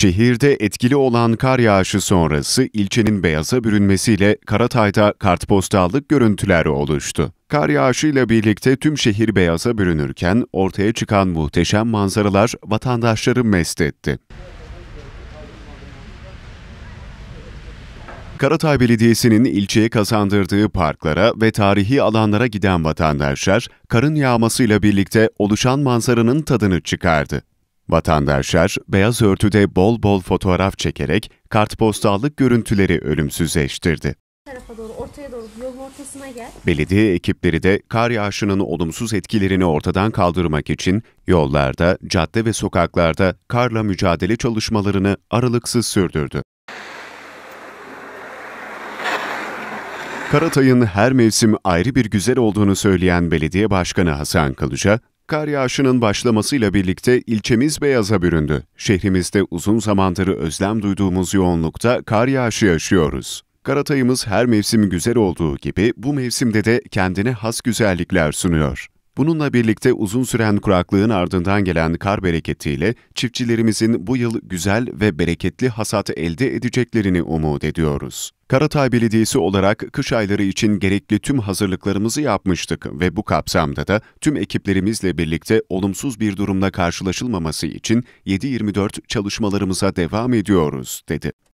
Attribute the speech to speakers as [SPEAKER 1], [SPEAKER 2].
[SPEAKER 1] Şehirde etkili olan kar yağışı sonrası ilçenin beyaza bürünmesiyle Karatay'da kartpostallık görüntüler oluştu. Kar yağışıyla birlikte tüm şehir beyaza bürünürken ortaya çıkan muhteşem manzaralar vatandaşları mest etti. Karatay Belediyesi'nin ilçeye kazandırdığı parklara ve tarihi alanlara giden vatandaşlar, karın yağmasıyla birlikte oluşan manzaranın tadını çıkardı. Vatandaşlar beyaz örtüde bol bol fotoğraf çekerek kartpostallık görüntüleri ölümsüzleştirdi.
[SPEAKER 2] Tarafa doğru, ortaya doğru, yolun ortasına gel.
[SPEAKER 1] Belediye ekipleri de kar yağışının olumsuz etkilerini ortadan kaldırmak için yollarda, cadde ve sokaklarda karla mücadele çalışmalarını aralıksız sürdürdü. Karatay'ın her mevsim ayrı bir güzel olduğunu söyleyen Belediye Başkanı Hasan Kılıca, Kar yağışının başlamasıyla birlikte ilçemiz beyaza büründü. Şehrimizde uzun zamandır özlem duyduğumuz yoğunlukta kar yağışı yaşıyoruz. Karatayımız her mevsimi güzel olduğu gibi bu mevsimde de kendine has güzellikler sunuyor. Bununla birlikte uzun süren kuraklığın ardından gelen kar bereketiyle çiftçilerimizin bu yıl güzel ve bereketli hasat elde edeceklerini umut ediyoruz. Karatay Belediyesi olarak kış ayları için gerekli tüm hazırlıklarımızı yapmıştık ve bu kapsamda da tüm ekiplerimizle birlikte olumsuz bir durumla karşılaşılmaması için 7-24 çalışmalarımıza devam ediyoruz, dedi.